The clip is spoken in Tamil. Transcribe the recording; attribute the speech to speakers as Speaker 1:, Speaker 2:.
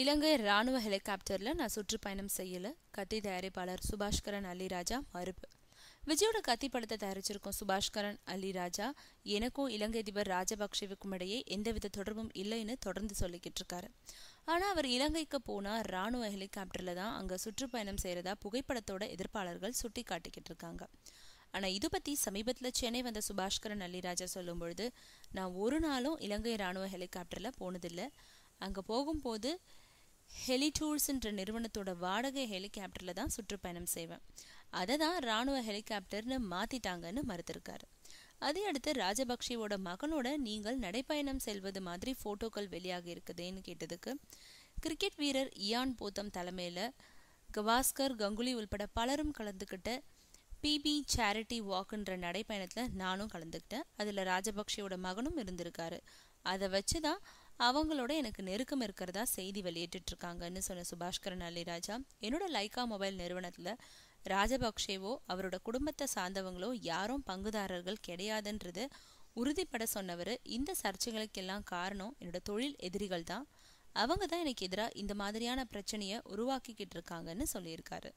Speaker 1: இலங்கை ராணுவ ஹெலிகாப்டரில் நான் சுற்றுப்பயணம் செய்யல கத்தி தயாரிப்பாளர் சுபாஷ்கரன் அலிராஜா மறுப்பு விஜயோட கத்தி படத்தை தயாரிச்சிருக்கோம் சுபாஷ்கரன் அலிராஜா எனக்கும் இலங்கை அதிபர் ராஜபக்சேவுக்கும் இடையே எந்தவித தொடர்பும் இல்லைன்னு தொடர்ந்து சொல்லிக்கிட்டு இருக்காரு ஆனால் அவர் இலங்கைக்கு போனால் இராணுவ ஹெலிகாப்டரில் தான் அங்கே சுற்றுப்பயணம் செய்கிறதா புகைப்படத்தோட எதிர்ப்பாளர்கள் சுட்டி காட்டிக்கிட்டு இருக்காங்க ஆனால் இது பற்றி சமீபத்தில் சென்னை வந்த சுபாஷ்கரன் அலிராஜா சொல்லும்பொழுது நான் ஒரு நாளும் இலங்கை இராணுவ ஹெலிகாப்டரில் போனதில்லை அங்கே போகும்போது ஹெலி டூர்ஸ்ன்ற நிறுவனத்தோட வாடகை ஹெலிகாப்டரில் தான் சுற்றுப்பயணம் செய்வேன் அதை தான் இராணுவ ஹெலிகாப்டர்னு மாற்றிட்டாங்கன்னு மறுத்திருக்காரு அதே அடுத்து ராஜபக்ஷேவோட மகனோட நீங்கள் நடைப்பயணம் செல்வது மாதிரி ஃபோட்டோக்கள் வெளியாக இருக்குதுன்னு கேட்டதுக்கு கிரிக்கெட் வீரர் இயான் போத்தம் தலைமையில் கவாஸ்கர் கங்குலி உள்பட பலரும் கலந்துக்கிட்ட பிபி சேரிட்டி வாக்குன்ற நடைப்பயணத்தில் நானும் கலந்துக்கிட்டேன் அதில் ராஜபக்ஷேயோட மகனும் இருந்திருக்காரு அதை வச்சு தான் அவங்களோட எனக்கு நெருக்கம் இருக்கிறதா செய்தி இருக்காங்கன்னு சொன்ன சுபாஷ்கரன் அலிராஜா என்னோட லைகா மொபைல் நிறுவனத்துல ராஜபக்சேவோ அவரோட குடும்பத்தை சார்ந்தவங்களோ யாரும் பங்குதாரர்கள் கிடையாதுன்றது உறுதிப்பட சொன்னவர் இந்த சர்ச்சைகளுக்கெல்லாம் காரணம் என்னோட தொழில் எதிரிகள் தான் அவங்க தான் எனக்கு எதிராக இந்த மாதிரியான பிரச்சனையை உருவாக்கிக்கிட்டு இருக்காங்கன்னு சொல்லியிருக்காரு